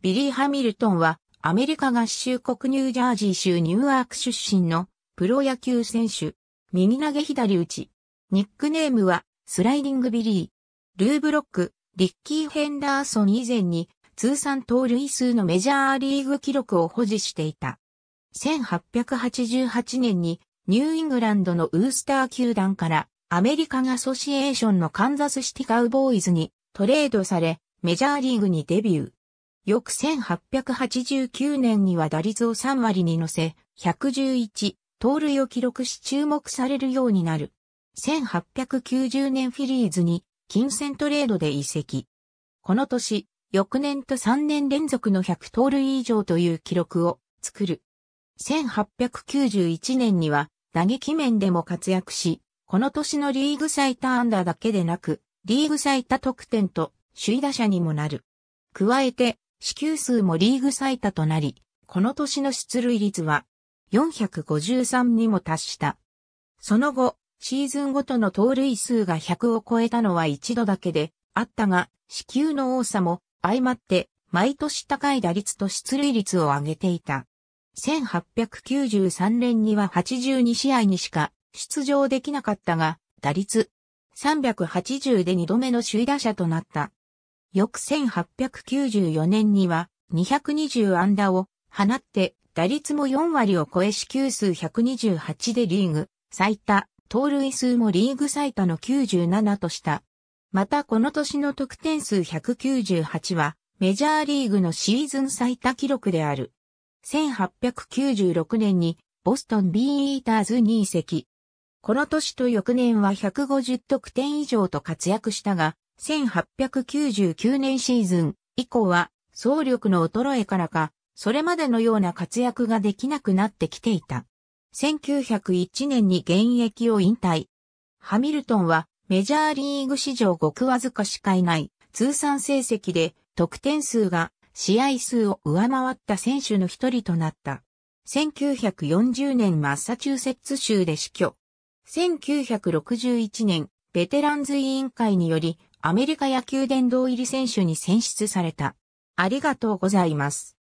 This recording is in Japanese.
ビリー・ハミルトンは、アメリカ合衆国ニュージャージー州ニューアーク出身のプロ野球選手。右投げ左打ち。ニックネームは、スライディングビリー。ルーブロック、リッキー・ヘンダーソン以前に、通算盗塁数のメジャーリーグ記録を保持していた。1888年に、ニューイングランドのウースター球団から、アメリカがソシエーションのカンザスシティカウボーイズにトレードされ、メジャーリーグにデビュー。翌1889年には打率を3割に乗せ、111、盗塁を記録し注目されるようになる。1890年フィリーズに金銭トレードで移籍。この年、翌年と3年連続の100盗塁以上という記録を作る。1891年には打撃面でも活躍し、この年のリーグ最多ダーだけでなく、リーグ最多得点と首位打者にもなる。加えて、支給数もリーグ最多となり、この年の出塁率は453にも達した。その後、シーズンごとの盗塁数が100を超えたのは一度だけであったが、支給の多さも相まって毎年高い打率と出塁率を上げていた。1893年には82試合にしか出場できなかったが、打率380で2度目の首位打者となった。翌1894年には220安打を放って打率も4割を超え支給数128でリーグ最多、盗塁数もリーグ最多の97とした。またこの年の得点数198はメジャーリーグのシーズン最多記録である。1896年にボストンビーイーターズに移籍。この年と翌年は150得点以上と活躍したが、1899年シーズン以降は、総力の衰えからか、それまでのような活躍ができなくなってきていた。1901年に現役を引退。ハミルトンはメジャーリーグ史上ごくわずかしかいない通算成績で得点数が試合数を上回った選手の一人となった。1940年マッサチューセッツ州で死去。1961年ベテランズ委員会によりアメリカ野球殿堂入り選手に選出された。ありがとうございます。